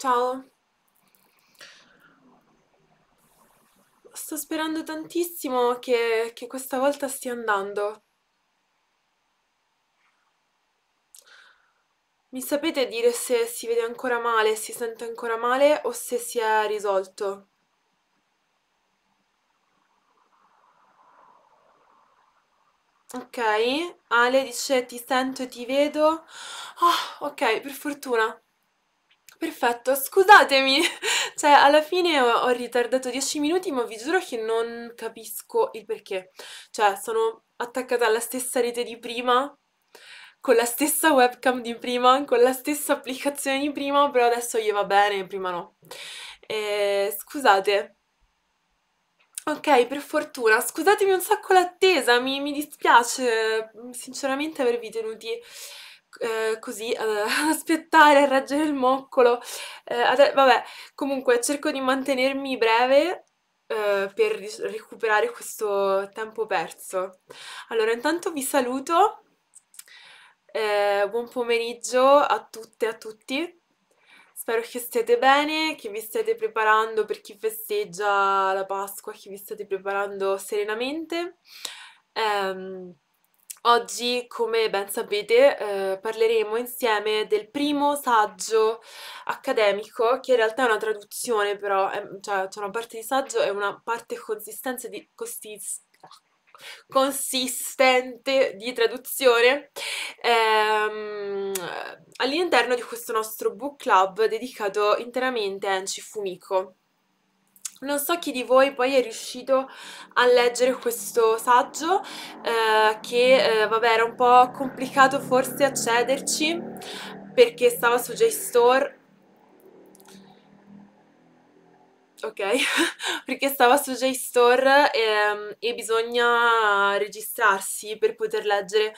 Ciao. Sto sperando tantissimo che, che questa volta stia andando. Mi sapete dire se si vede ancora male, si sente ancora male o se si è risolto? Ok, Ale dice ti sento e ti vedo. Oh, ok, per fortuna. Perfetto, scusatemi, cioè alla fine ho, ho ritardato 10 minuti ma vi giuro che non capisco il perché. Cioè sono attaccata alla stessa rete di prima, con la stessa webcam di prima, con la stessa applicazione di prima, però adesso gli va bene, prima no. Eh, scusate. Ok, per fortuna, scusatemi un sacco l'attesa, mi, mi dispiace sinceramente avervi tenuti... Eh, così eh, ad, aspettare, a reggere il moccolo. Eh, ad, vabbè, comunque cerco di mantenermi breve eh, per recuperare questo tempo perso. Allora, intanto vi saluto. Eh, buon pomeriggio a tutte e a tutti. Spero che stiate bene, che vi stiate preparando per chi festeggia la Pasqua, che vi stiate preparando serenamente. Um, Oggi, come ben sapete, eh, parleremo insieme del primo saggio accademico, che in realtà è una traduzione, però è, cioè, c'è una parte di saggio e una parte consistenza di costiz, consistente di traduzione ehm, all'interno di questo nostro book club dedicato interamente a Enci Fumiko. Non so chi di voi poi è riuscito a leggere questo saggio eh, che eh, vabbè era un po' complicato forse accederci perché stava su JSTOR ok? perché stava su JSTOR e, ehm, e bisogna registrarsi per poter leggere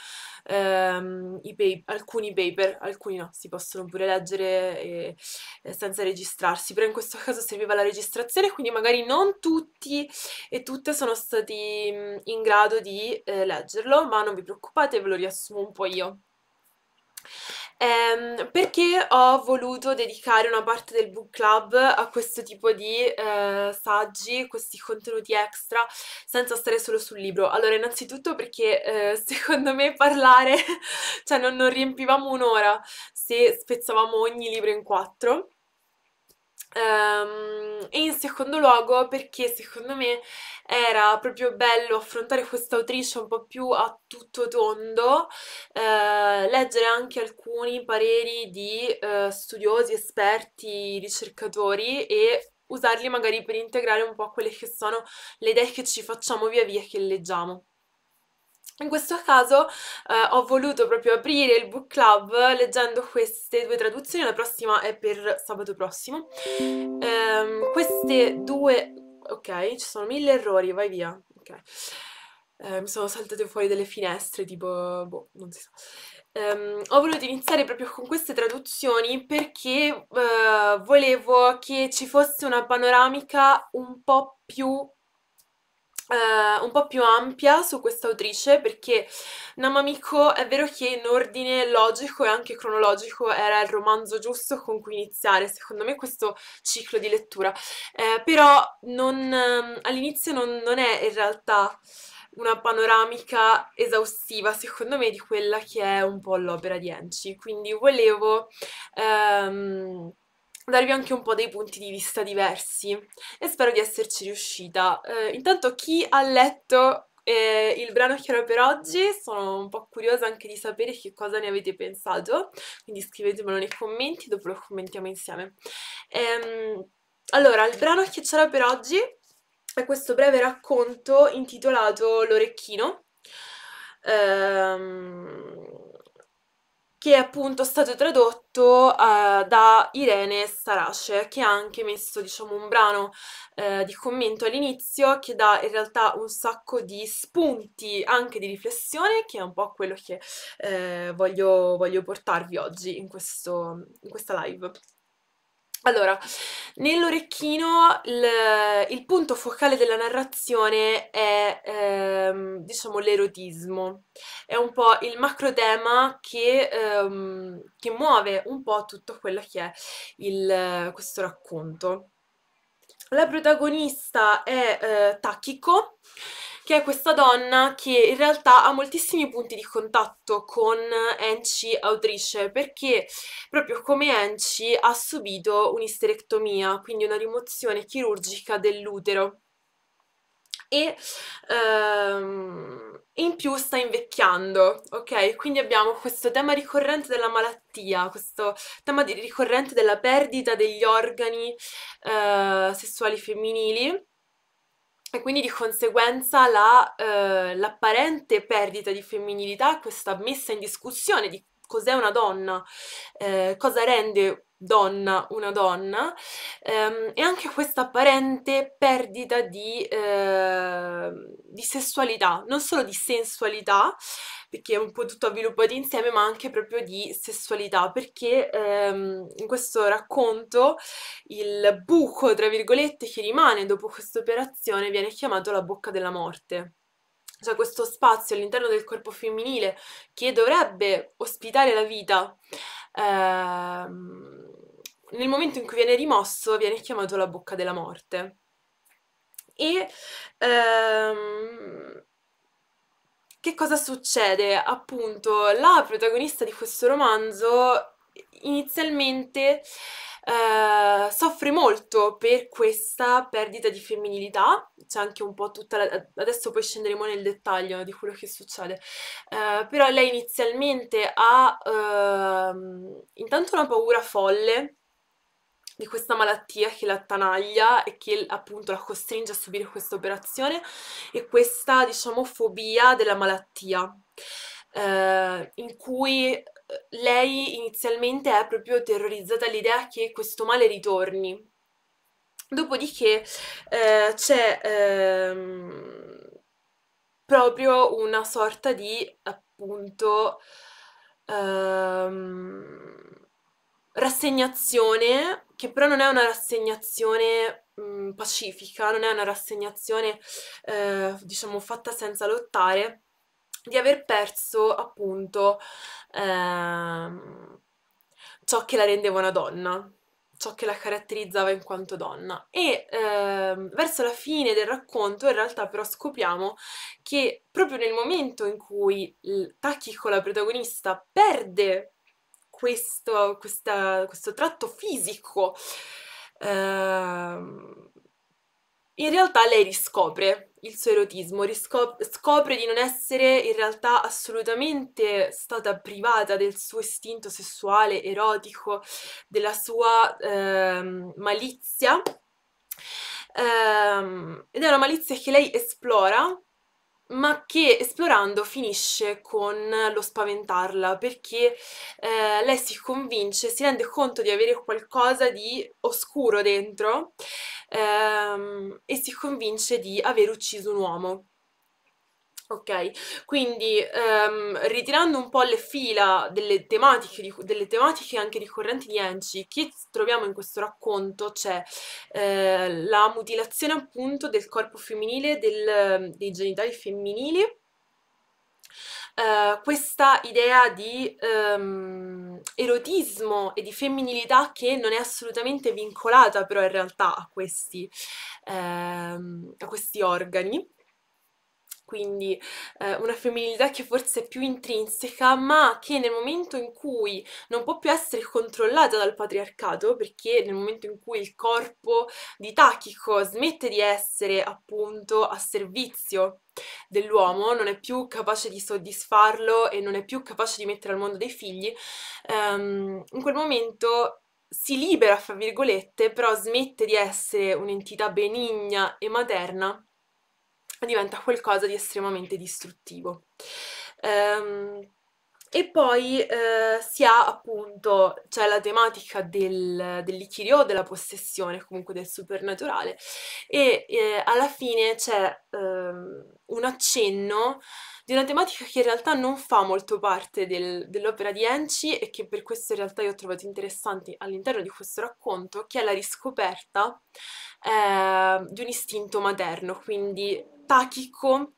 ehm, pay, alcuni paper, alcuni no, si possono pure leggere e, e senza registrarsi, però in questo caso serviva la registrazione, quindi magari non tutti e tutte sono stati in grado di eh, leggerlo, ma non vi preoccupate, ve lo riassumo un po' io ehm, perché ho voluto dedicare una parte del book club a questo tipo di eh, saggi, questi contenuti extra, senza stare solo sul libro. Allora, innanzitutto perché eh, secondo me parlare, cioè non, non riempivamo un'ora se spezzavamo ogni libro in quattro. Um, e in secondo luogo perché secondo me era proprio bello affrontare questa autrice un po' più a tutto tondo, uh, leggere anche alcuni pareri di uh, studiosi, esperti, ricercatori e usarli magari per integrare un po' quelle che sono le idee che ci facciamo via via che leggiamo. In questo caso eh, ho voluto proprio aprire il book club leggendo queste due traduzioni, la prossima è per sabato prossimo. Ehm, queste due... ok, ci sono mille errori, vai via. Ok. Eh, mi sono saltate fuori delle finestre, tipo, boh, non si sa. Um, ho voluto iniziare proprio con queste traduzioni perché uh, volevo che ci fosse una panoramica un po' più Uh, un po' più ampia su questa autrice perché Namamiko è vero che in ordine logico e anche cronologico era il romanzo giusto con cui iniziare, secondo me, questo ciclo di lettura, uh, però non, um, all'inizio non, non è in realtà una panoramica esaustiva, secondo me, di quella che è un po' l'opera di Enci, quindi volevo... Um, darvi anche un po' dei punti di vista diversi e spero di esserci riuscita. Eh, intanto chi ha letto eh, il brano che era per oggi, sono un po' curiosa anche di sapere che cosa ne avete pensato, quindi scrivetemelo nei commenti, dopo lo commentiamo insieme. Ehm, allora, il brano che c'era per oggi è questo breve racconto intitolato L'orecchino. Ehm, che è appunto stato tradotto uh, da Irene Starace, che ha anche messo, diciamo, un brano uh, di commento all'inizio che dà in realtà un sacco di spunti anche di riflessione, che è un po' quello che uh, voglio, voglio portarvi oggi in, questo, in questa live. Allora, nell'orecchino il, il, punto focale della narrazione è, ehm, diciamo, l'erotismo. È un po' il macro tema che, ehm, che muove un po' tutto quello che è il, questo racconto. La protagonista è eh, Takiko, che è questa donna che in realtà ha moltissimi punti di contatto con Enci autrice, perché proprio come Enci ha subito un'isterectomia, quindi una rimozione chirurgica dell'utero. E ehm, in più sta invecchiando, ok? Quindi abbiamo questo tema ricorrente della malattia, questo tema ricorrente della perdita degli organi eh, sessuali femminili, e quindi di conseguenza la, eh, l'apparente perdita di femminilità, questa messa in discussione di cos'è una donna, eh, cosa rende donna una donna ehm, e anche questa apparente perdita di, eh, di, sessualità, non solo di sensualità, perché è un po' tutto avviluppato insieme, ma anche proprio di sessualità, perché ehm, in questo racconto il buco, tra virgolette, che rimane dopo questa operazione viene chiamato la bocca della morte cioè questo spazio all'interno del corpo femminile che dovrebbe ospitare la vita, ehm, nel momento in cui viene rimosso viene chiamato la bocca della morte. E ehm, che cosa succede? Appunto, la protagonista di questo romanzo inizialmente eh, soffre molto per questa perdita di femminilità, c'è anche un po' tutta la... adesso poi scenderemo nel dettaglio di quello che succede, eh, però lei inizialmente ha eh, intanto una paura folle di questa malattia che l'attanaglia e che appunto la costringe a subire questa operazione e questa, diciamo, fobia della malattia, eh, in cui eh, lei inizialmente è proprio terrorizzata all'idea che questo male ritorni. Dopodiché eh, c'è ehm, proprio una sorta di appunto ehm, rassegnazione che però non è una rassegnazione mh, mm, pacifica, non è una rassegnazione, eh, diciamo, fatta senza lottare, di aver perso appunto ehm, ciò che la rendeva una donna, ciò che la caratterizzava in quanto donna. E ehm, verso la fine del racconto in realtà però scopriamo che proprio nel momento in cui Takiko, la protagonista, perde questo, questa, questo tratto fisico, eh, in realtà lei riscopre il suo erotismo, riscop- scopre di non essere in realtà assolutamente stata privata del suo istinto sessuale, erotico, della sua eh, malizia. Eh, ed è una malizia che lei esplora ma che esplorando finisce con lo spaventarla perché eh, lei si convince, si rende conto di avere qualcosa di oscuro dentro ehm, e si convince di aver ucciso un uomo. Ok, quindi ehm, ritirando un po' le fila delle tematiche, di, delle tematiche anche ricorrenti di Enci, che troviamo in questo racconto c'è eh, la mutilazione appunto del corpo femminile, del, dei genitali femminili, eh, questa idea di ehm, erotismo e di femminilità che non è assolutamente vincolata però in realtà a questi, ehm, a questi organi quindi eh, una femminilità che forse è più intrinseca, ma che nel momento in cui non può più essere controllata dal patriarcato, perché nel momento in cui il corpo di Tachico smette di essere appunto a servizio dell'uomo, non è più capace di soddisfarlo e non è più capace di mettere al mondo dei figli, ehm, in quel momento si libera, fra virgolette, però smette di essere un'entità benigna e materna diventa qualcosa di estremamente distruttivo. Um, e poi eh, si ha appunto, c'è cioè la tematica del, dell'ichirio, della possessione, comunque del supernaturale, e eh, alla fine c'è eh, un accenno di una tematica che in realtà non fa molto parte del, dell'opera di Enci e che per questo in realtà io ho trovato interessante all'interno di questo racconto, che è la riscoperta ehm, di un istinto materno, quindi Takiko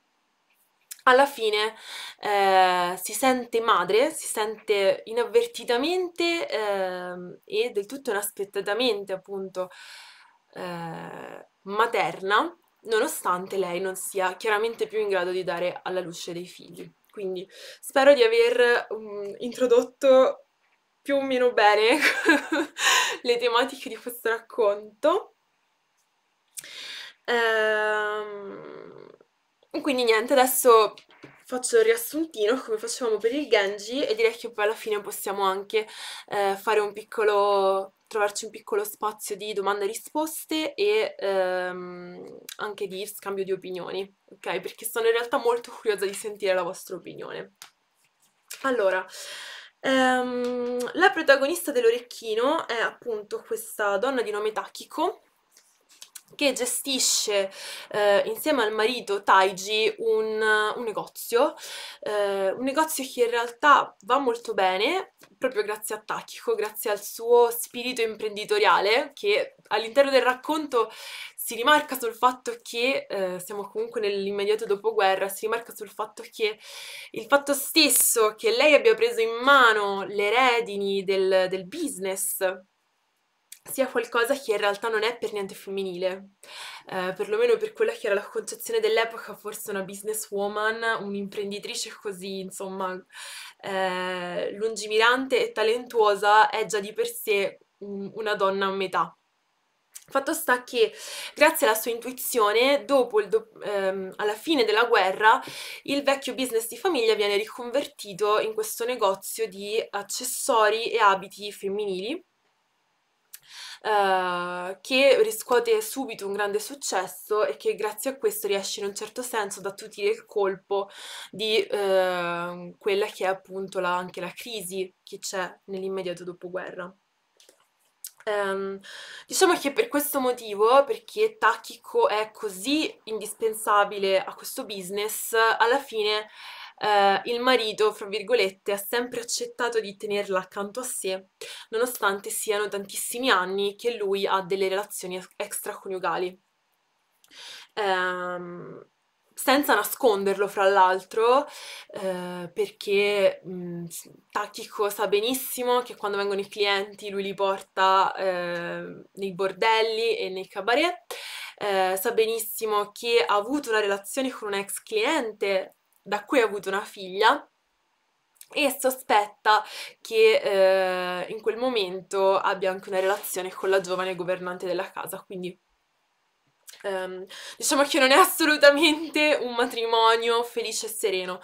alla fine eh, si sente madre, si sente inavvertitamente eh, e del tutto inaspettatamente appunto eh, materna, nonostante lei non sia chiaramente più in grado di dare alla luce dei figli. Quindi spero di aver um, introdotto più o meno bene le tematiche di questo racconto. Ehm quindi niente, adesso faccio il riassuntino come facevamo per il Genji e direi che poi alla fine possiamo anche eh, fare un piccolo trovarci un piccolo spazio di domande e risposte e ehm, anche di scambio di opinioni, ok? Perché sono in realtà molto curiosa di sentire la vostra opinione. Allora, ehm, la protagonista dell'orecchino è appunto questa donna di nome Takiko, che gestisce eh, insieme al marito Taiji un, un negozio, eh, un negozio che in realtà va molto bene proprio grazie a Takiko, grazie al suo spirito imprenditoriale che all'interno del racconto si rimarca sul fatto che, eh, siamo comunque nell'immediato dopoguerra, si rimarca sul fatto che il fatto stesso che lei abbia preso in mano le redini del, del business sia qualcosa che in realtà non è per niente femminile, eh, perlomeno per quella che era la concezione dell'epoca, forse una businesswoman, un'imprenditrice così, insomma, eh, lungimirante e talentuosa è già di per sé un, una donna a metà. Fatto sta che, grazie alla sua intuizione, dopo do ehm, alla fine della guerra, il vecchio business di famiglia viene riconvertito in questo negozio di accessori e abiti femminili eh, che riscuote subito un grande successo e che grazie a questo riesce in un certo senso ad attutire il colpo di eh, quella che è appunto la, anche la crisi che c'è nell'immediato dopoguerra. Um, diciamo che per questo motivo, perché Tachico è così indispensabile a questo business, alla fine eh, il marito, fra virgolette, ha sempre accettato di tenerla accanto a sé, nonostante siano tantissimi anni che lui ha delle relazioni extraconiugali. Ehm, senza nasconderlo, fra l'altro, eh, perché mh, mm, Tachiko sa benissimo che quando vengono i clienti lui li porta eh, nei bordelli e nei cabaret, eh, sa benissimo che ha avuto una relazione con un ex cliente da cui ha avuto una figlia e sospetta che eh, in quel momento abbia anche una relazione con la giovane governante della casa, quindi Um, diciamo che non è assolutamente un matrimonio felice e sereno.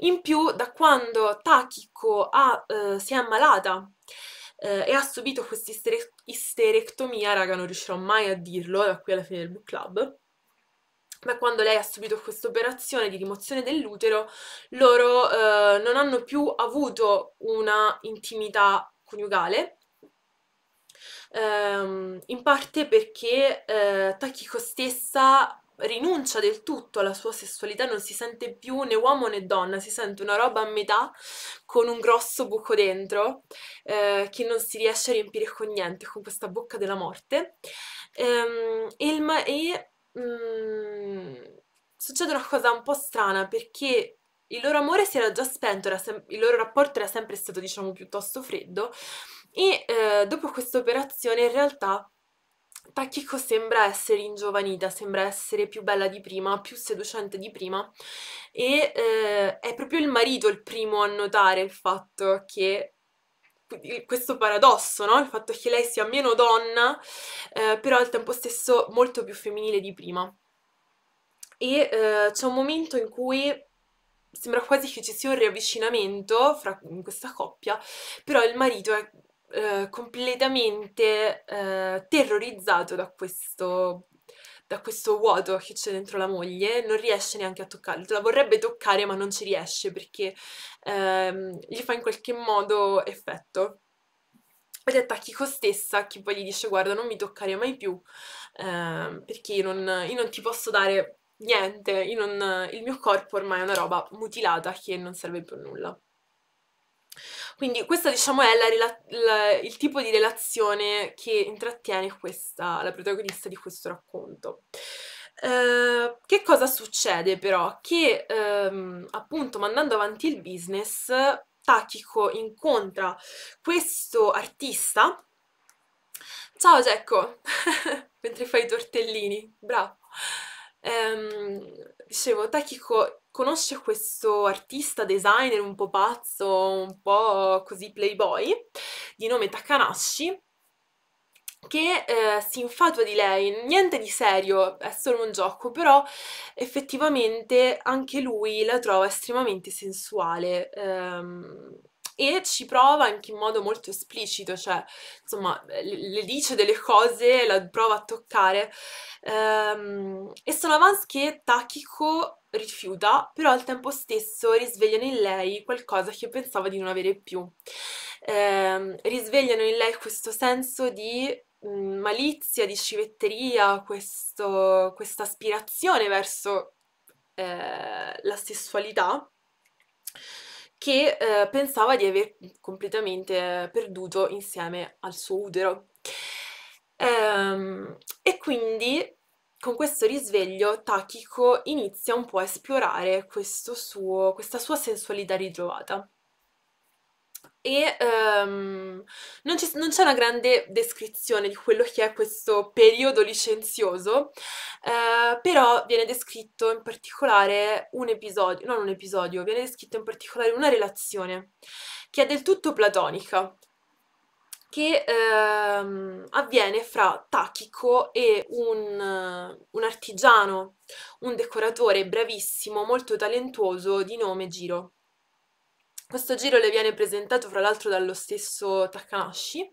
In più, da quando Takiko ha, uh, si è ammalata uh, e ha subito questa isterectomia, raga, non riuscirò mai a dirlo da qui alla fine del book club ma quando lei ha subito questa operazione di rimozione dell'utero, loro eh, non hanno più avuto una intimità coniugale, ehm, in parte perché eh, Takiko stessa rinuncia del tutto alla sua sessualità, non si sente più né uomo né donna, si sente una roba a metà con un grosso buco dentro eh, che non si riesce a riempire con niente, con questa bocca della morte. Ehm, e, il, e Mm, succede una cosa un po' strana perché il loro amore si era già spento, era sem- il loro rapporto era sempre stato, diciamo, piuttosto freddo e eh, dopo questa operazione in realtà Takiko sembra essere ingiovanita, sembra essere più bella di prima, più seducente di prima e eh, è proprio il marito il primo a notare il fatto che questo paradosso, no? Il fatto che lei sia meno donna, eh, però al tempo stesso molto più femminile di prima. E eh, c'è un momento in cui sembra quasi che ci sia un riavvicinamento fra, in questa coppia, però il marito è eh, completamente eh, terrorizzato da questo da questo vuoto che c'è dentro la moglie, non riesce neanche a toccarlo, la vorrebbe toccare ma non ci riesce perché ehm, gli fa in qualche modo effetto. Ed è Takiko stessa che poi gli dice guarda non mi toccare mai più ehm, perché io non, io non, ti posso dare niente, non, il mio corpo ormai è una roba mutilata che non serve più a nulla. Quindi questo diciamo è la, la, il tipo di relazione che intrattiene questa, la protagonista di questo racconto. Uh, che cosa succede però? Che um, appunto mandando avanti il business, Takiko incontra questo artista. Ciao Gecco, mentre fai i tortellini, bravo. Um, dicevo, Takiko conosce questo artista designer un po' pazzo, un po' così playboy, di nome Takanashi, che eh, si infatua di lei, niente di serio, è solo un gioco, però effettivamente anche lui la trova estremamente sensuale. Ehm, e ci prova anche in modo molto esplicito, cioè insomma le dice delle cose, la prova a toccare. Um, e sono avanz che Takiko rifiuta, però al tempo stesso risvegliano in lei qualcosa che pensava di non avere più. Um, risvegliano in lei questo senso di mm, malizia, di civetteria, questa aspirazione verso eh, la sessualità che eh, pensava di aver completamente eh, perduto insieme al suo utero. Ehm, e quindi con questo risveglio Takiko inizia un po' a esplorare suo, questa sua sensualità ritrovata e um, non, c'è una grande descrizione di quello che è questo periodo licenzioso, eh, però viene descritto in particolare un episodio, non un episodio, viene descritto in particolare una relazione che è del tutto platonica, che ehm, avviene fra Tachico e un, un, artigiano, un decoratore bravissimo, molto talentuoso di nome Giro. Questo giro le viene presentato fra l'altro dallo stesso Takanashi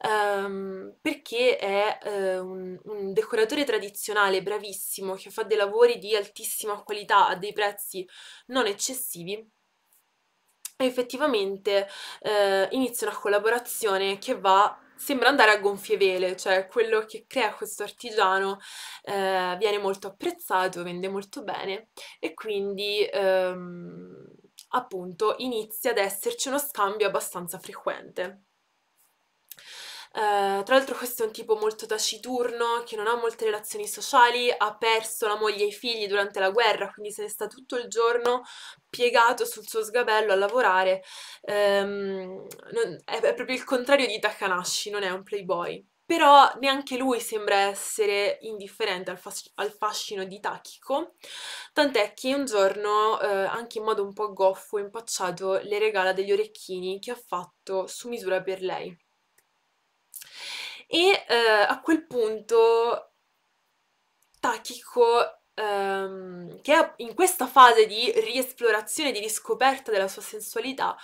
ehm, perché è eh, un, un, decoratore tradizionale bravissimo che fa dei lavori di altissima qualità a dei prezzi non eccessivi e effettivamente eh, inizia una collaborazione che va sembra andare a gonfie vele, cioè quello che crea questo artigiano eh, viene molto apprezzato, vende molto bene e quindi ehm, appunto inizia ad esserci uno scambio abbastanza frequente. Uh, tra l'altro questo è un tipo molto taciturno, che non ha molte relazioni sociali, ha perso la moglie e i figli durante la guerra, quindi se ne sta tutto il giorno piegato sul suo sgabello a lavorare. Um, non, è, è, proprio il contrario di Takanashi, non è un playboy però neanche lui sembra essere indifferente al, fasc al fascino di Takiko, tant'è che un giorno, eh, anche in modo un po' goffo e impacciato, le regala degli orecchini che ha fatto su misura per lei. E eh, a quel punto Takiko ehm, che in questa fase di riesplorazione, di riscoperta della sua sensualità,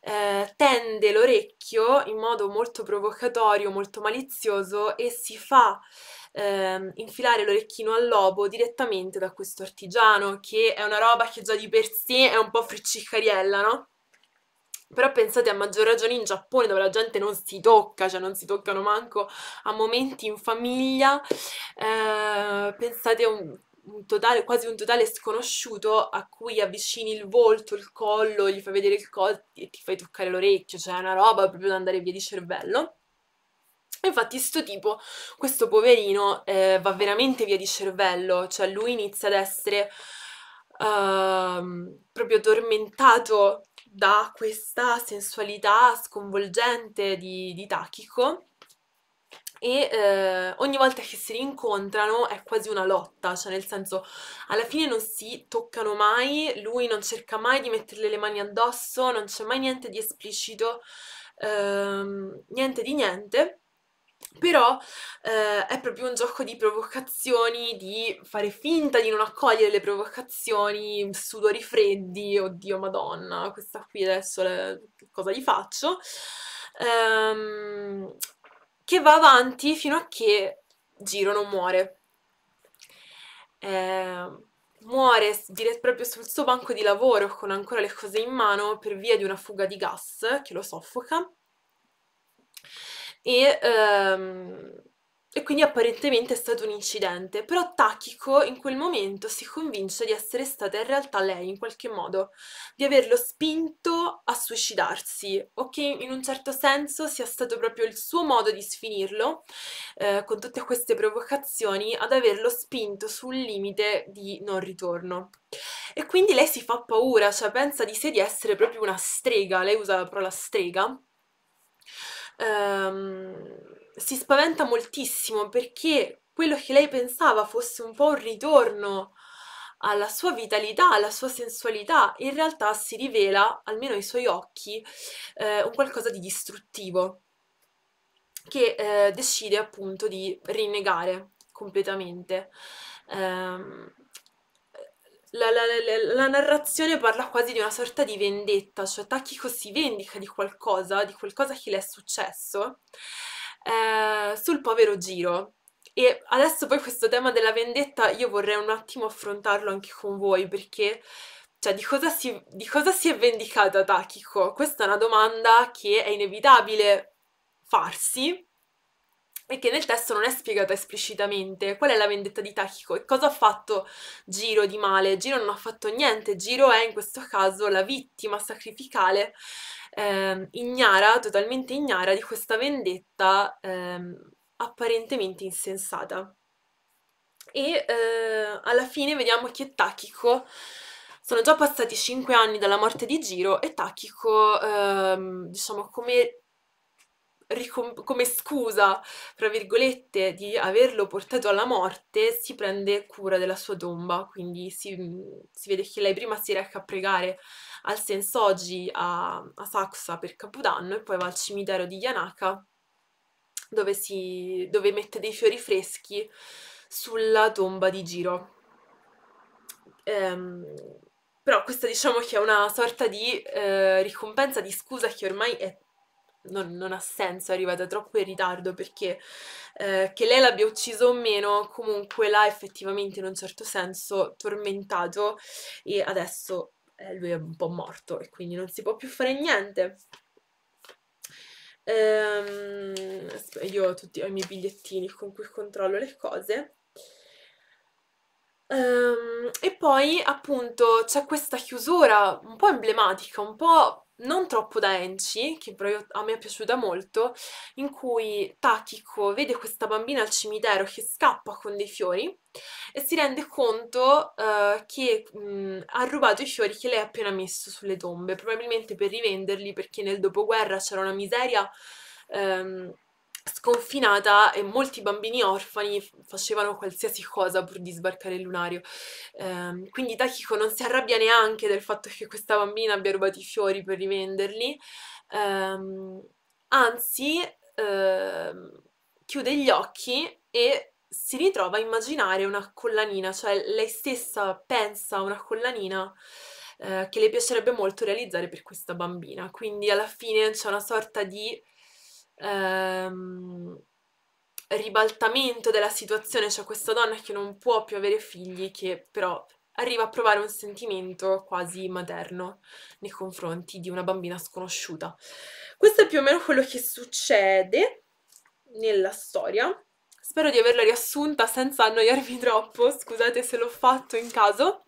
eh, tende l'orecchio in modo molto provocatorio, molto malizioso e si fa ehm, infilare l'orecchino al lobo direttamente da questo artigiano, che è una roba che già di per sé è un po' fricciccariella, no? Però pensate a maggior ragione in Giappone dove la gente non si tocca, cioè non si toccano manco a momenti in famiglia. Eh, pensate a un un totale, quasi un totale sconosciuto a cui avvicini il volto, il collo, gli fai vedere il collo e ti fai toccare l'orecchio, cioè è una roba proprio da andare via di cervello. Infatti sto tipo, questo poverino, eh, va veramente via di cervello, cioè lui inizia ad essere uh, proprio tormentato da questa sensualità sconvolgente di, di Takiko e eh, ogni volta che si rincontrano è quasi una lotta, cioè nel senso alla fine non si toccano mai, lui non cerca mai di metterle le mani addosso, non c'è mai niente di esplicito, ehm, niente di niente. Però eh, è proprio un gioco di provocazioni, di fare finta di non accogliere le provocazioni, sudori freddi, oddio madonna, questa qui adesso le, cosa gli faccio. Ehm, che va avanti fino a che Giro non muore. Eh, muore dire, proprio sul suo banco di lavoro con ancora le cose in mano per via di una fuga di gas che lo soffoca. E ehm, e quindi apparentemente è stato un incidente, però Takiko in quel momento si convince di essere stata in realtà lei in qualche modo, di averlo spinto a suicidarsi o che in un certo senso sia stato proprio il suo modo di sfinirlo eh, con tutte queste provocazioni ad averlo spinto sul limite di non ritorno. E quindi lei si fa paura, cioè pensa di sé di essere proprio una strega, lei usa la parola strega. Ehm si spaventa moltissimo perché quello che lei pensava fosse un po' un ritorno alla sua vitalità, alla sua sensualità, in realtà si rivela, almeno ai suoi occhi, eh, un qualcosa di distruttivo che eh, decide appunto di rinnegare completamente. Um, la, la, la, la, narrazione parla quasi di una sorta di vendetta, cioè Tachiko si vendica di qualcosa, di qualcosa che le è successo, eh, sul povero Giro. E adesso poi questo tema della vendetta io vorrei un attimo affrontarlo anche con voi perché cioè di cosa, si, di cosa si, è vendicata Takiko? Questa è una domanda che è inevitabile farsi e che nel testo non è spiegata esplicitamente. Qual è la vendetta di Takiko e cosa ha fatto Giro di male? Giro non ha fatto niente, Giro è in questo caso la vittima sacrificale eh, ignara, totalmente ignara di questa vendetta eh, apparentemente insensata. E eh, alla fine vediamo che Takiko, sono già passati cinque anni dalla morte di Giro e Takiko, ehm, diciamo, come come scusa, tra virgolette, di averlo portato alla morte, si prende cura della sua tomba, quindi si, si vede che lei prima si reca a pregare al Sensoji a, a Sakusa per Capodanno e poi va al cimitero di Yanaka dove, si, dove mette dei fiori freschi sulla tomba di Giro. Ehm, però questa diciamo che è una sorta di eh, ricompensa, di scusa che ormai è non, non, ha senso, è arrivata troppo in ritardo perché eh, che lei l'abbia ucciso o meno, comunque l'ha effettivamente in un certo senso tormentato e adesso eh, lui è un po' morto e quindi non si può più fare niente. Ehm, io ho tutti ho i miei bigliettini con cui controllo le cose. Ehm, e poi appunto c'è questa chiusura un po' emblematica, un po' non troppo da Enchi, che a me è piaciuta molto, in cui Takiko vede questa bambina al cimitero che scappa con dei fiori e si rende conto uh, che mh, mm, ha rubato i fiori che lei ha appena messo sulle tombe, probabilmente per rivenderli perché nel dopoguerra c'era una miseria... Um, sconfinata e molti bambini orfani facevano qualsiasi cosa pur di sbarcare il lunario. Ehm, quindi Takiko non si arrabbia neanche del fatto che questa bambina abbia rubato i fiori per rivenderli, ehm, anzi ehm, chiude gli occhi e si ritrova a immaginare una collanina, cioè lei stessa pensa a una collanina eh, che le piacerebbe molto realizzare per questa bambina. Quindi alla fine c'è una sorta di ehm, ribaltamento della situazione, cioè questa donna che non può più avere figli, che però arriva a provare un sentimento quasi materno nei confronti di una bambina sconosciuta. Questo è più o meno quello che succede nella storia. Spero di averla riassunta senza annoiarvi troppo, scusate se l'ho fatto in caso.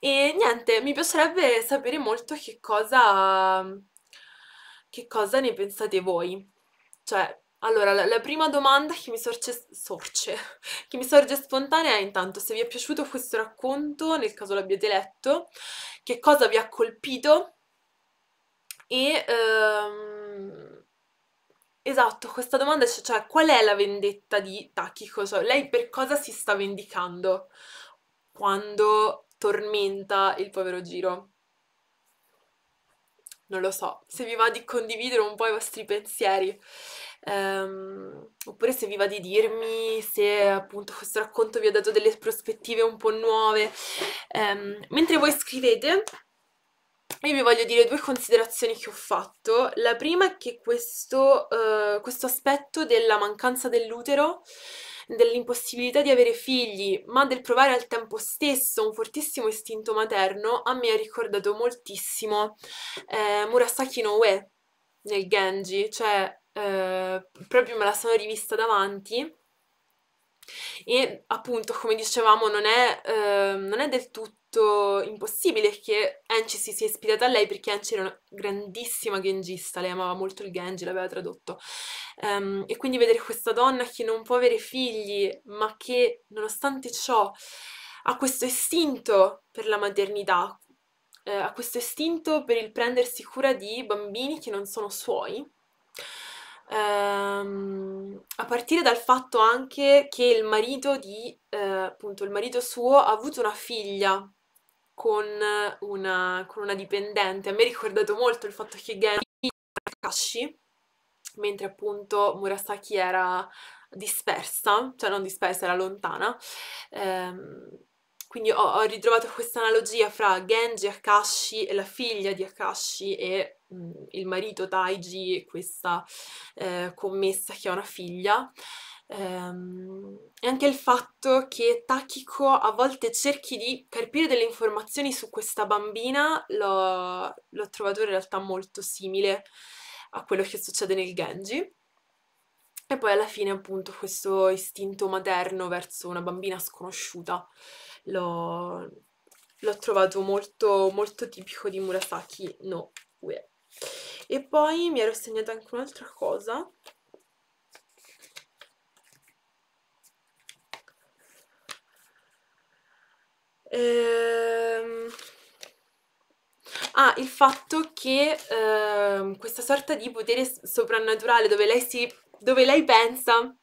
E niente, mi piacerebbe sapere molto che cosa che cosa ne pensate voi? Cioè, allora, la, la prima domanda che mi sorge, sorge, che mi sorge spontanea è intanto se vi è piaciuto questo racconto, nel caso l'abbiate letto, che cosa vi ha colpito e... Ehm, Esatto, questa domanda è, cioè, qual è la vendetta di Takiko? Cioè, lei per cosa si sta vendicando quando tormenta il povero Giro? non lo so, se vi va di condividere un po' i vostri pensieri. Um, oppure se vi va di dirmi se appunto questo racconto vi ha dato delle prospettive un po' nuove. Um, mentre voi scrivete, io vi voglio dire due considerazioni che ho fatto. La prima è che questo, uh, questo aspetto della mancanza dell'utero dell'impossibilità di avere figli, ma del provare al tempo stesso un fortissimo istinto materno, a me ha ricordato moltissimo eh, Murasaki no Ue nel Genji, cioè eh, proprio me la sono rivista davanti e appunto come dicevamo non è, eh, non è del tutto tutto impossibile che Enci si sia ispirata a lei perché Enci era una grandissima gengista, lei amava molto il Genji, l'aveva tradotto. Um, e quindi vedere questa donna che non può avere figli, ma che nonostante ciò ha questo istinto per la maternità, eh, ha questo istinto per il prendersi cura di bambini che non sono suoi, Um, a partire dal fatto anche che il marito di eh, appunto il marito suo ha avuto una figlia con una, con una dipendente. A me ha ricordato molto il fatto che Genji Gen Takashi, mentre appunto Murasaki era dispersa, cioè non dispersa, era lontana. Ehm, quindi ho, ho ritrovato questa analogia fra Genji Akashi e la figlia di Akashi e mh, mm, il marito Taiji e questa eh, commessa che ha una figlia ehm, e anche il fatto che Takiko a volte cerchi di carpire delle informazioni su questa bambina l'ho, l'ho trovato in realtà molto simile a quello che succede nel Genji. E poi alla fine appunto questo istinto materno verso una bambina sconosciuta l'ho, l'ho trovato molto, molto tipico di Murasaki no E poi mi ero segnata anche un'altra cosa Ehm... Ah, il fatto che ehm, questa sorta di potere soprannaturale dove lei, si, dove lei pensa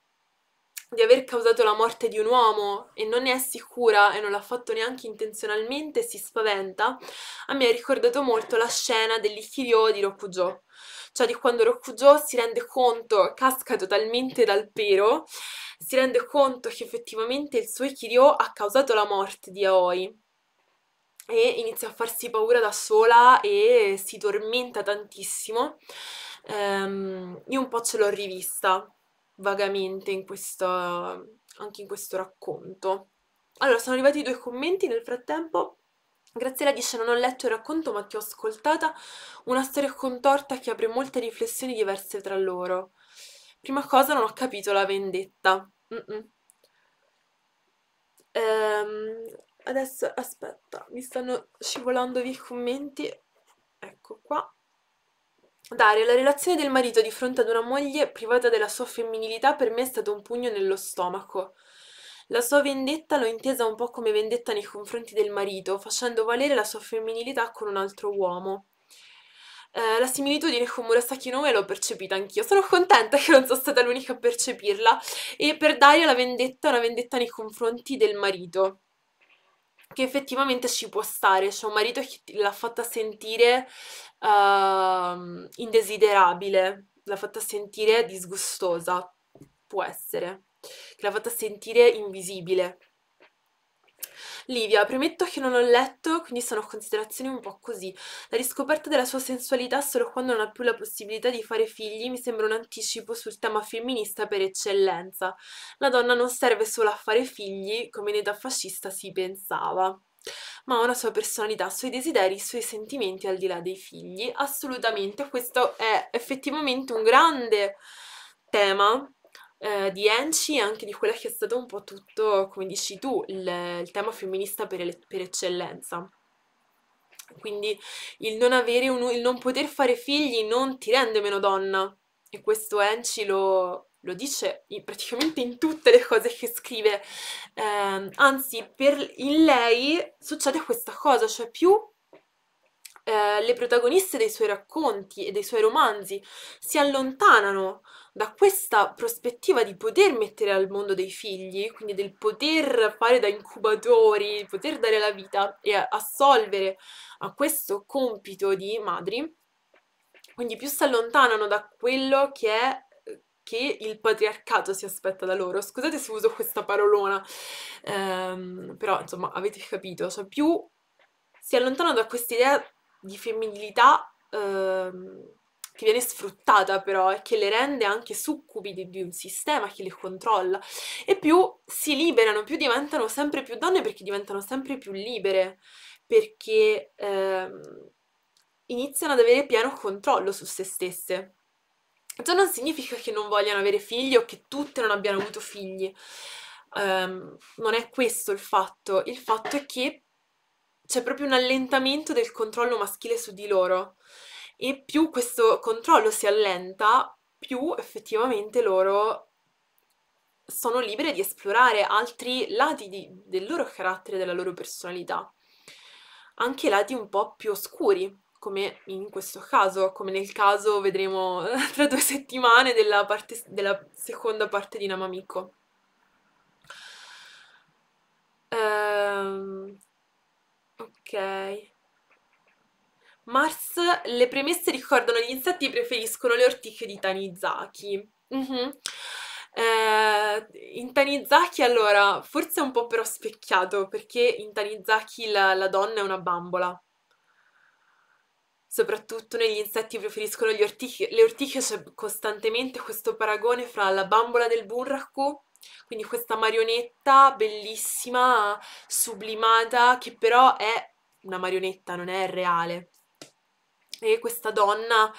di aver causato la morte di un uomo e non ne è sicura e non l'ha fatto neanche intenzionalmente si spaventa, a me ha ricordato molto la scena dell'Ichirio di Rokujo cioè di quando Rokujo si rende conto, casca totalmente dal pero, si rende conto che effettivamente il suo Ikiryo ha causato la morte di Aoi e inizia a farsi paura da sola e si tormenta tantissimo. Um, io un po' ce l'ho rivista vagamente in questo, anche in questo racconto. Allora, sono arrivati due commenti nel frattempo. Graziella dice non ho letto il racconto ma ti ho ascoltata una storia contorta che apre molte riflessioni diverse tra loro. Prima cosa non ho capito la vendetta. Ehm, adesso aspetta, mi stanno scivolando via i commenti. Ecco qua. Dario, la relazione del marito di fronte ad una moglie privata della sua femminilità per me è stato un pugno nello stomaco. La sua vendetta l'ho intesa un po' come vendetta nei confronti del marito, facendo valere la sua femminilità con un altro uomo. Eh, la similitudine con Murasaki Noe l'ho percepita anch'io, sono contenta che non sono stata l'unica a percepirla. E per Daria la vendetta è una vendetta nei confronti del marito che effettivamente ci può stare, c'è un marito che l'ha fatta sentire uh, indesiderabile, l'ha fatta sentire disgustosa, può essere che l'ha fatta sentire invisibile. Livia, premetto che non ho letto, quindi sono considerazioni un po' così. La riscoperta della sua sensualità solo quando non ha più la possibilità di fare figli mi sembra un anticipo sul tema femminista per eccellenza. La donna non serve solo a fare figli, come in età fascista si pensava ma ha una sua personalità, i suoi desideri, i suoi sentimenti al di là dei figli. Assolutamente, questo è effettivamente un grande tema eh, di Enci e anche di quella che è stato un po' tutto, come dici tu, il, il tema femminista per, ele- per, eccellenza. Quindi il non avere un, il non poter fare figli non ti rende meno donna. E questo Enci lo, lo dice in, praticamente in tutte le cose che scrive. Eh, anzi, per, in lei succede questa cosa, cioè più eh, le protagoniste dei suoi racconti e dei suoi romanzi si allontanano da questa prospettiva di poter mettere al mondo dei figli, quindi del poter fare da incubatori, poter dare la vita e assolvere a questo compito di madri, quindi più si allontanano da quello che è che il patriarcato si aspetta da loro. Scusate se uso questa parolona, ehm, però insomma avete capito, cioè più si allontanano da questa idea di femminilità ehm, che viene sfruttata però e che le rende anche succubi di, di, un sistema che le controlla e più si liberano, più diventano sempre più donne perché diventano sempre più libere, perché ehm, iniziano ad avere pieno controllo su se stesse. Ciò non significa che non vogliano avere figli o che tutte non abbiano avuto figli. Um, non è questo il fatto, il fatto è che c'è proprio un allentamento del controllo maschile su di loro e più questo controllo si allenta, più effettivamente loro sono libere di esplorare altri lati di, del loro carattere, della loro personalità, anche lati un po' più oscuri, come in questo caso, come nel caso vedremo tra due settimane della, parte, della seconda parte di Namamiko. Ehm, Ok. Mars, le premesse ricordano gli insetti preferiscono le ortiche di Tanizaki. Mm -hmm. eh, in Tanizaki, allora, forse è un po' però specchiato, perché in Tanizaki la, la donna è una bambola. Soprattutto negli insetti preferiscono ortiche. le ortiche, c'è costantemente questo paragone fra la bambola del Bunraku quindi questa marionetta bellissima, sublimata, che però è una marionetta, non è reale. E questa donna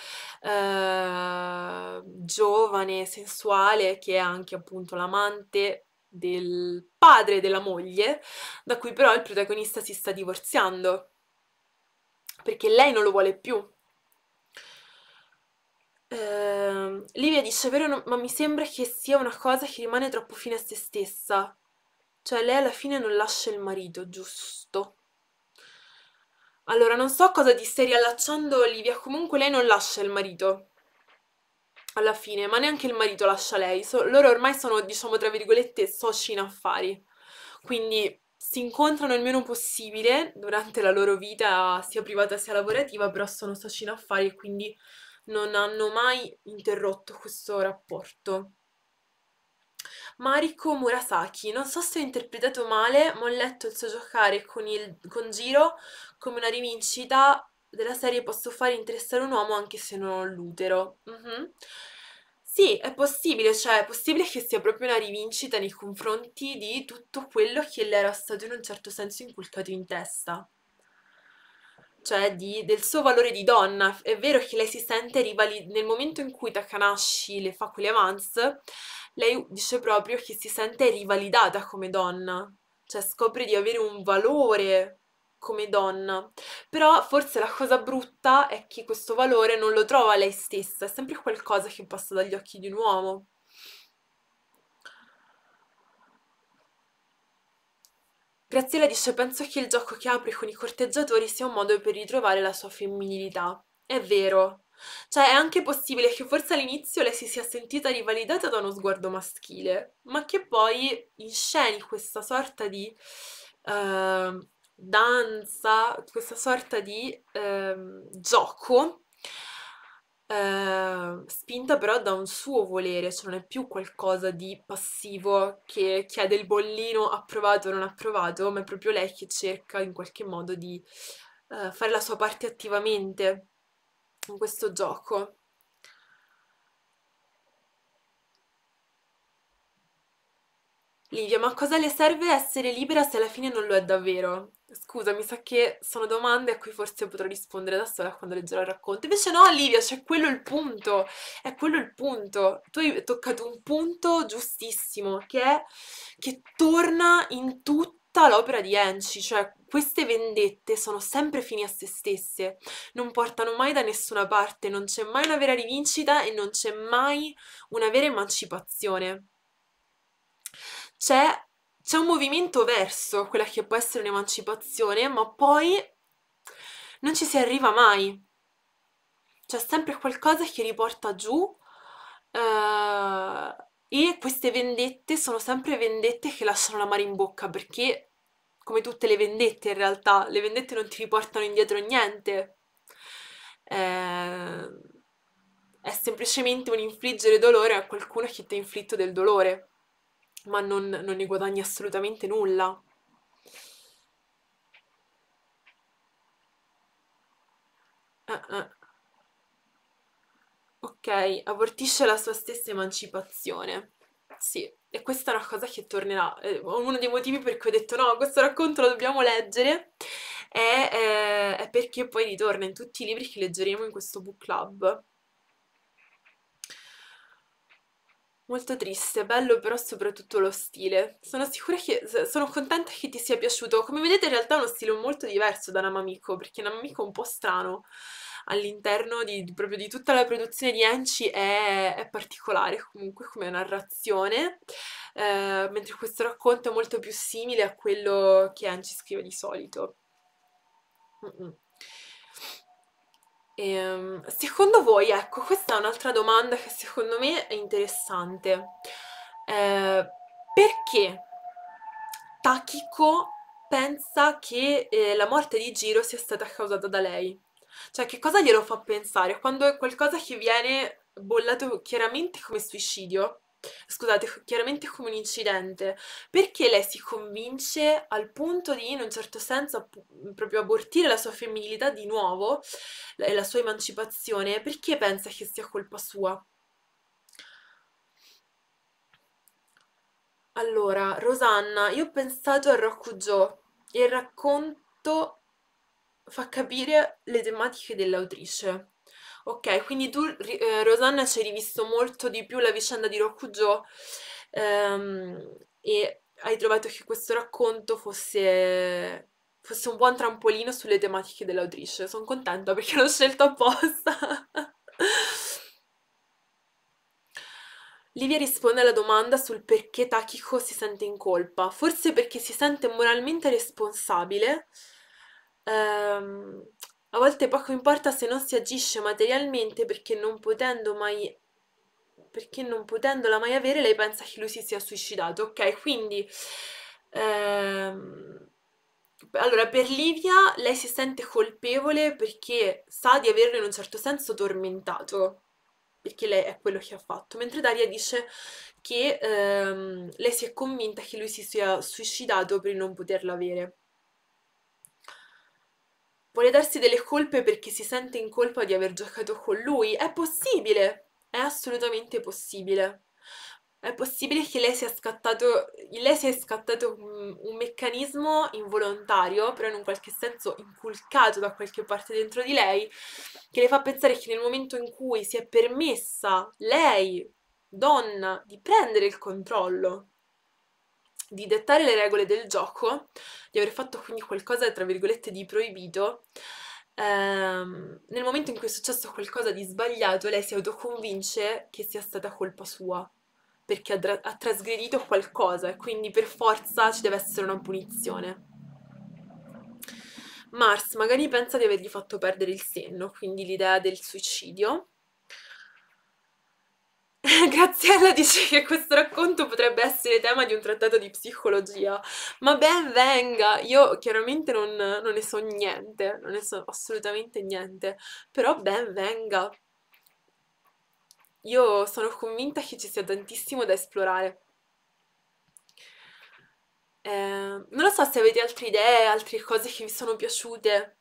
eh, giovane, sensuale, che è anche appunto l'amante del padre della moglie, da cui però il protagonista si sta divorziando, perché lei non lo vuole più. Ehm, Livia dice, è vero, no, ma mi sembra che sia una cosa che rimane troppo fine a se stessa. Cioè, lei alla fine non lascia il marito, giusto? Allora, non so cosa ti stai riallacciando, Livia. Comunque lei non lascia il marito. Alla fine, ma neanche il marito lascia lei. So, loro ormai sono, diciamo, tra virgolette, soci in affari. Quindi si incontrano il meno possibile durante la loro vita, sia privata sia lavorativa, però sono soci in affari e quindi non hanno mai interrotto questo rapporto. Mariko Murasaki, non so se ho interpretato male, ma ho letto il suo giocare con, il, con Giro come una rivincita della serie posso fare interessare un uomo anche se non ho l'utero. Mm-hmm. Sì, è possibile, cioè è possibile che sia proprio una rivincita nei confronti di tutto quello che le era stato in un certo senso inculcato in testa cioè di, del suo valore di donna. È vero che lei si sente rivalizzata, nel momento in cui Takanashi le fa quelle avance, lei dice proprio che si sente rivalidata come donna, cioè scopre di avere un valore come donna. Però forse la cosa brutta è che questo valore non lo trova lei stessa, è sempre qualcosa che passa dagli occhi di un uomo. Graziella dice: cioè, Penso che il gioco che apre con i corteggiatori sia un modo per ritrovare la sua femminilità. È vero. Cioè, è anche possibile che forse all'inizio lei si sia sentita rivalidata da uno sguardo maschile, ma che poi insceni questa sorta di uh, danza, questa sorta di uh, gioco eh, spinta però da un suo volere, cioè non è più qualcosa di passivo che chiede il bollino approvato o non approvato, ma è proprio lei che cerca in qualche modo di eh, fare la sua parte attivamente in questo gioco. Livia, ma cosa le serve essere libera se alla fine non lo è davvero? Scusa, mi sa che sono domande a cui forse potrò rispondere da sola quando leggerò il racconto. Invece no, Livia, c'è cioè quello il punto. È quello il punto. Tu hai toccato un punto giustissimo, che è che torna in tutta l'opera di Enci, cioè queste vendette sono sempre fini a se stesse, non portano mai da nessuna parte, non c'è mai una vera rivincita e non c'è mai una vera emancipazione. C'è c'è un movimento verso quella che può essere un'emancipazione, ma poi non ci si arriva mai. C'è sempre qualcosa che riporta giù eh, e queste vendette sono sempre vendette che lasciano la mare in bocca perché, come tutte le vendette in realtà, le vendette non ti riportano indietro niente. Eh, è semplicemente un infliggere dolore a qualcuno che ti ha inflitto del dolore ma non, non ne guadagni assolutamente nulla. Ah, ah. Ok, abortisce la sua stessa emancipazione. Sì, e questa è una cosa che tornerà. Eh, uno dei motivi per cui ho detto no, questo racconto lo dobbiamo leggere è, è, eh, è perché poi ritorna in tutti i libri che leggeremo in questo book club. molto triste, bello però soprattutto lo stile. Sono sicura che, sono contenta che ti sia piaciuto. Come vedete in realtà è uno stile molto diverso da Namamiko, perché Namamiko è un po' strano all'interno di, proprio di tutta la produzione di Enchi è, è, particolare comunque come narrazione, eh, mentre questo racconto è molto più simile a quello che Enchi scrive di solito. Mm -mm. E, ehm, secondo voi, ecco, questa è un'altra domanda che secondo me è interessante. Eh, perché Takiko pensa che eh, la morte di Giro sia stata causata da lei? Cioè, che cosa glielo fa pensare? Quando è qualcosa che viene bollato chiaramente come suicidio, scusate, chiaramente come un incidente, perché lei si convince al punto di, in un certo senso, proprio abortire la sua femminilità di nuovo e la sua emancipazione, perché pensa che sia colpa sua. Allora, Rosanna, io ho pensato a Rocco e il racconto fa capire le tematiche dell'autrice. Ok, quindi tu, eh, Rosanna, ci hai rivisto molto di più la vicenda di Rokujo ehm, e hai trovato che questo racconto fosse, fosse un buon trampolino sulle tematiche dell'autrice. Sono contenta perché l'ho scelto apposta. Livia risponde alla domanda sul perché Takiko si sente in colpa, forse perché si sente moralmente responsabile ehm, a volte poco importa se non si agisce materialmente perché non potendo mai perché non potendola mai avere lei pensa che lui si sia suicidato, ok? Quindi ehm, allora, per Livia lei si sente colpevole perché sa di averlo in un certo senso tormentato, perché lei è quello che ha fatto, mentre Daria dice che ehm, lei si è convinta che lui si sia suicidato per non poterlo avere. Vuole darsi delle colpe perché si sente in colpa di aver giocato con lui? È possibile! È assolutamente possibile. È possibile che lei sia scattato, lei sia scattato un, un meccanismo involontario, però in un qualche senso inculcato da qualche parte dentro di lei, che le fa pensare che nel momento in cui si è permessa lei, donna, di prendere il controllo di dettare le regole del gioco, di aver fatto quindi qualcosa, tra virgolette, di proibito, ehm, nel momento in cui è successo qualcosa di sbagliato, lei si autoconvince che sia stata colpa sua, perché ha, tra- ha trasgredito qualcosa e quindi per forza ci deve essere una punizione. Mars magari pensa di avergli fatto perdere il senno, quindi l'idea del suicidio Graziella dice che questo racconto potrebbe essere tema di un trattato di psicologia, ma ben venga, io chiaramente non, non ne so niente, non ne so assolutamente niente, però ben venga. Io sono convinta che ci sia tantissimo da esplorare. Eh, non lo so se avete altre idee, altre cose che vi sono piaciute.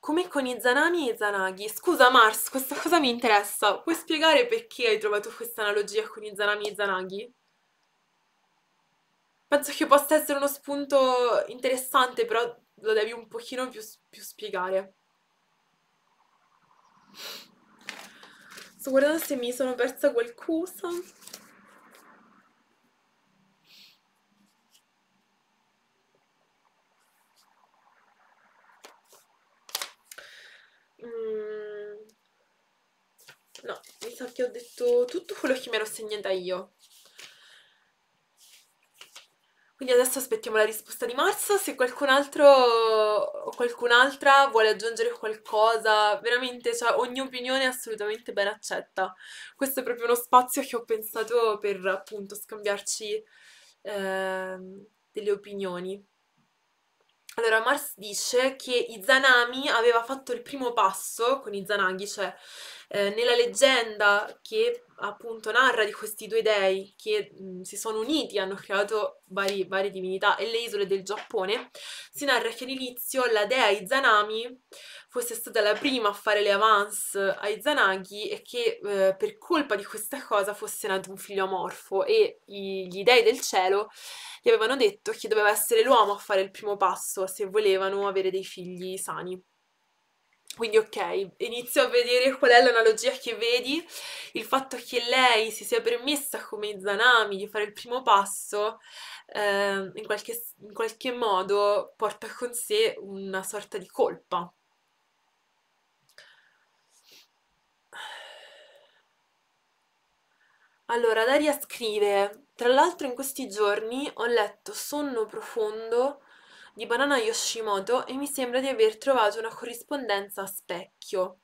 Come con i Zanami e i Zanaghi. Scusa Mars, questa cosa mi interessa. Puoi spiegare perché hai trovato questa analogia con i Zanami e i Zanaghi? Penso che possa essere uno spunto interessante, però lo devi un pochino più, più spiegare. Sto guardando se mi sono persa qualcosa. Mm, no, mi sa che ho detto tutto quello che mi ero segnata io. Quindi adesso aspettiamo la risposta di marzo, se qualcun altro o qualcun'altra vuole aggiungere qualcosa, veramente, cioè, ogni opinione è assolutamente ben accetta. Questo è proprio uno spazio che ho pensato per appunto scambiarci eh, delle opinioni. Allora, Mars dice che Izanami aveva fatto il primo passo con Izanagi, cioè eh, nella leggenda che appunto narra di questi due dei che mh, si sono uniti, hanno creato varie divinità e le isole del Giappone, si narra che all'inizio la dea Izanami fosse stata la prima a fare le avance a Izanagi e che eh, per colpa di questa cosa fosse nato un figlio amorfo e i, gli dei del cielo gli avevano detto che doveva essere l'uomo a fare il primo passo se volevano avere dei figli sani. Quindi ok, inizio a vedere qual è l'analogia che vedi, il fatto che lei si sia permessa come Zanami di fare il primo passo, eh, in, qualche, in qualche modo porta con sé una sorta di colpa, Allora, Daria scrive: Tra l'altro, in questi giorni ho letto Sonno profondo di Banana Yoshimoto e mi sembra di aver trovato una corrispondenza a specchio.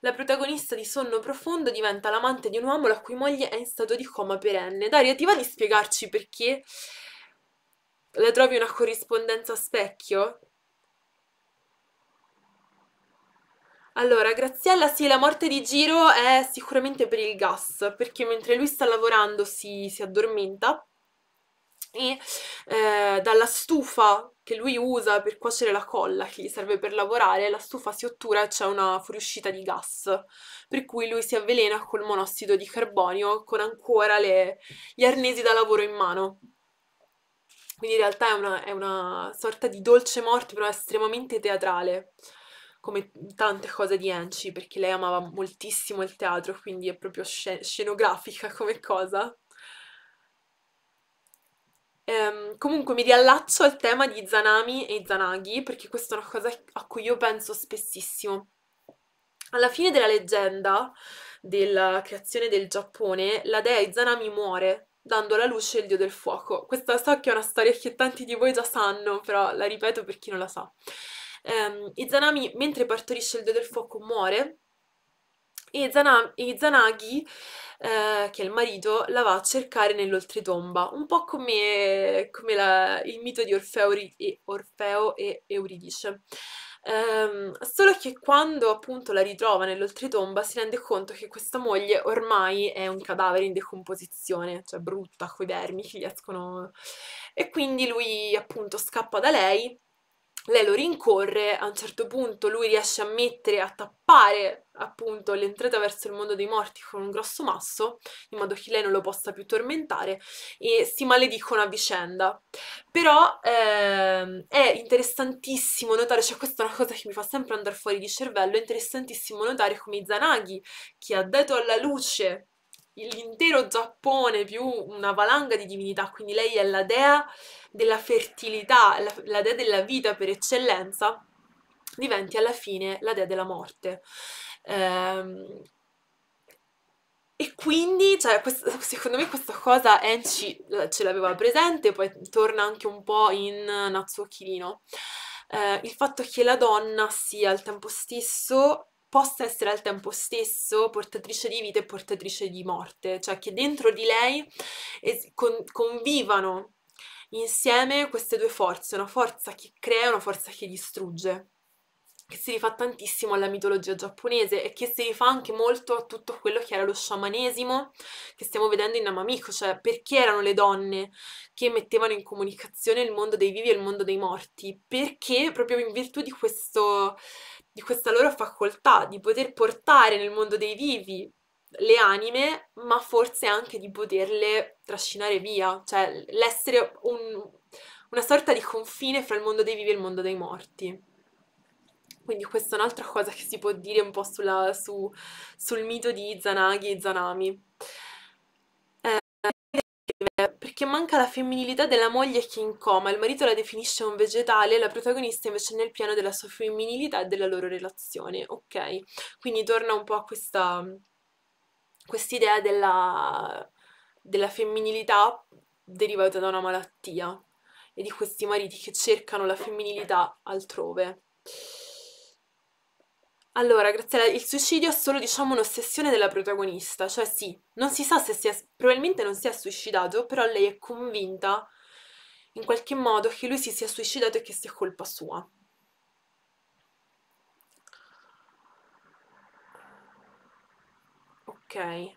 La protagonista di Sonno profondo diventa l'amante di un uomo la cui moglie è in stato di coma perenne. Daria, ti va di spiegarci perché la trovi una corrispondenza a specchio? Allora, Graziella, sì, la morte di Giro è sicuramente per il gas, perché mentre lui sta lavorando si, si addormenta e eh, dalla stufa che lui usa per cuocere la colla che gli serve per lavorare, la stufa si ottura e c'è una fuoriuscita di gas, per cui lui si avvelena col monossido di carbonio con ancora le, gli arnesi da lavoro in mano. Quindi in realtà è una, è una sorta di dolce morte, però estremamente teatrale come tante cose di Anci, perché lei amava moltissimo il teatro, quindi è proprio scen scenografica come cosa. Um, comunque mi riallaccio al tema di Zanami e Zanagi, perché questa è una cosa a cui io penso spessissimo. Alla fine della leggenda della creazione del Giappone, la dea Izanami muore, dando alla luce il dio del fuoco. Questa so che è una storia che tanti di voi già sanno, però la ripeto per chi non la sa ehm, Izanami mentre partorisce il dio del fuoco muore e Izanagi, eh, che è il marito, la va a cercare nell'oltretomba, un po' come, come la, il mito di Orfeo, e, Orfeo e Euridice. Um, ehm, solo che quando appunto la ritrova nell'oltretomba si rende conto che questa moglie ormai è un cadavere in decomposizione, cioè brutta, coi vermi che gli escono. E quindi lui appunto scappa da lei lei lo rincorre, a un certo punto lui riesce a mettere, a tappare appunto l'entrata verso il mondo dei morti con un grosso masso, in modo che lei non lo possa più tormentare, e si maledicono a vicenda. Però ehm, è interessantissimo notare, cioè questa è una cosa che mi fa sempre andare fuori di cervello, è interessantissimo notare come Izanagi, che ha dato alla luce l'intero Giappone più una valanga di divinità, quindi lei è la dea della fertilità, la, la dea della vita per eccellenza, diventi alla fine la dea della morte. Ehm, e quindi, cioè, questo, secondo me questa cosa Enchi ce l'aveva presente, poi torna anche un po' in Natsuo Kirino. Eh, il fatto che la donna sia al tempo stesso possa essere al tempo stesso portatrice di vita e portatrice di morte, cioè che dentro di lei es- con- convivano insieme queste due forze, una forza che crea e una forza che distrugge che si rifà tantissimo alla mitologia giapponese e che si rifà anche molto a tutto quello che era lo sciamanesimo che stiamo vedendo in Namamiko, cioè perché erano le donne che mettevano in comunicazione il mondo dei vivi e il mondo dei morti, perché proprio in virtù di questo di questa loro facoltà di poter portare nel mondo dei vivi le anime, ma forse anche di poterle trascinare via, cioè l'essere un, una sorta di confine fra il mondo dei vivi e il mondo dei morti. Quindi questa è un'altra cosa che si può dire un po' sulla, su, sul mito di Izanagi e Izanami che manca la femminilità della moglie che è in coma, il marito la definisce un vegetale, la protagonista invece è nel pieno della sua femminilità e della loro relazione, ok? Quindi torna un po' a questa quest'idea della, della femminilità derivata da una malattia e di questi mariti che cercano la femminilità altrove. Allora, Graziella, il suicidio è solo, diciamo, un'ossessione della protagonista, cioè sì, non si sa se si è, probabilmente non si è suicidato, però lei è convinta in qualche modo che lui si sia suicidato e che sia colpa sua. Ok.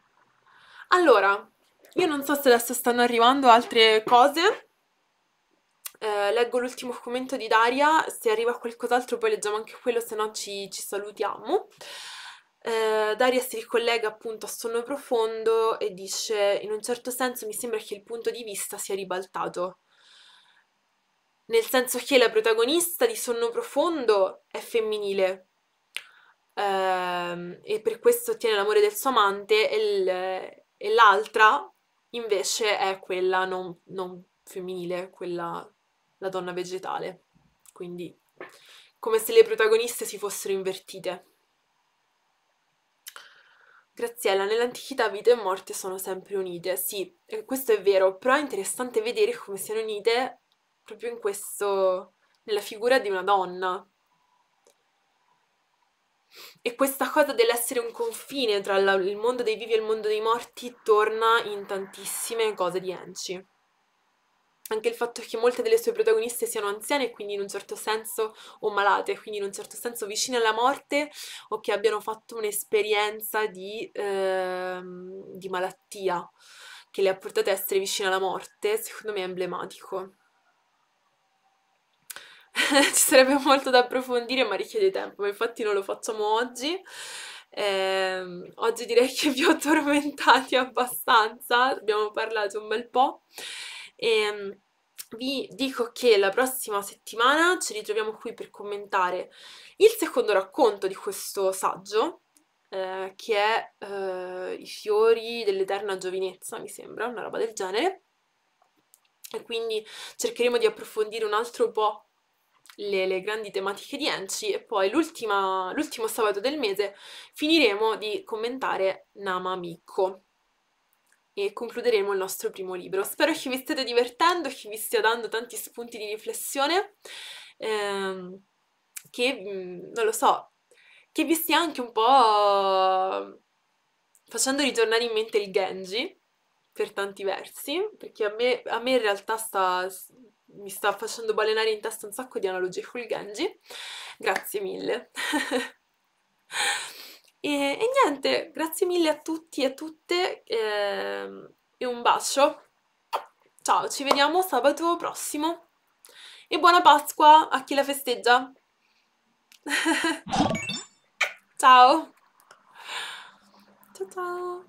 Allora, io non so se adesso stanno arrivando altre cose. Eh, leggo l'ultimo commento di Daria, se arriva qualcos'altro poi leggiamo anche quello, se no ci, ci salutiamo. Eh, Daria si ricollega appunto a sonno profondo e dice in un certo senso mi sembra che il punto di vista sia ribaltato nel senso che la protagonista di Sonno Profondo è femminile ehm, e per questo ottiene l'amore del suo amante e, l'altra invece è quella non, non femminile, quella la donna vegetale. Quindi come se le protagoniste si fossero invertite. Graziella, nell'antichità vita e morte sono sempre unite. Sì, questo è vero, però è interessante vedere come siano unite proprio in questo, nella figura di una donna. E questa cosa dell'essere un confine tra la, il mondo dei vivi e il mondo dei morti torna in tantissime cose di Enci anche il fatto che molte delle sue protagoniste siano anziane e quindi in un certo senso o malate, quindi in un certo senso vicine alla morte o che abbiano fatto un'esperienza di, eh, di malattia che le ha portate a essere vicine alla morte, secondo me è emblematico. Ci sarebbe molto da approfondire ma richiede tempo, ma infatti non lo facciamo oggi. Eh, oggi direi che vi ho tormentati abbastanza, abbiamo parlato un bel po' e ehm, vi dico che la prossima settimana ci ritroviamo qui per commentare il secondo racconto di questo saggio, eh, che è eh, I fiori dell'eterna giovinezza, mi sembra, una roba del genere. E quindi cercheremo di approfondire un altro po' le, le grandi tematiche di Enci e poi l'ultimo sabato del mese finiremo di commentare Nama Mikko e concluderemo il nostro primo libro. Spero che vi stiate divertendo, che vi stia dando tanti spunti di riflessione, ehm, che, mm, non lo so, che vi stia anche un po' facendo ritornare in mente il Genji, per tanti versi, perché a me, a me in realtà sta, mi sta facendo balenare in testa un sacco di analogie col Genji. Grazie mille. E, e niente, grazie mille a tutti e a tutte eh, e un bacio. Ciao, ci vediamo sabato prossimo e buona Pasqua a chi la festeggia. ciao. Ciao ciao.